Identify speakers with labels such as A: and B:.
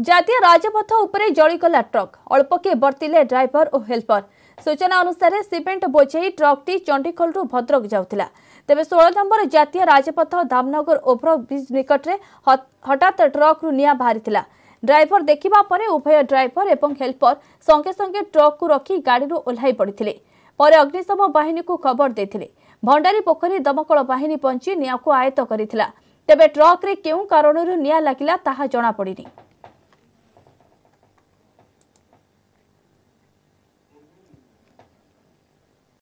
A: जातीय राज उपरे ज ट्रक अल्पके बर्तिले ड्राइभर हेल्पर सूचना अनुसार ट्रक बोझै ट्रकि रु भद्रक तबे 16 नम्बर जातीय राज धामनगर रु निया भारीतिला निँ देखिबा परे उभय ड्राइभर संगे संगे ट्रक कु रि गाडी ओह्लि पडिले अग्निशम कु खबर भण्डारी पोखरी दमकल रु निया लागिला गरिब ट्रके पडिनी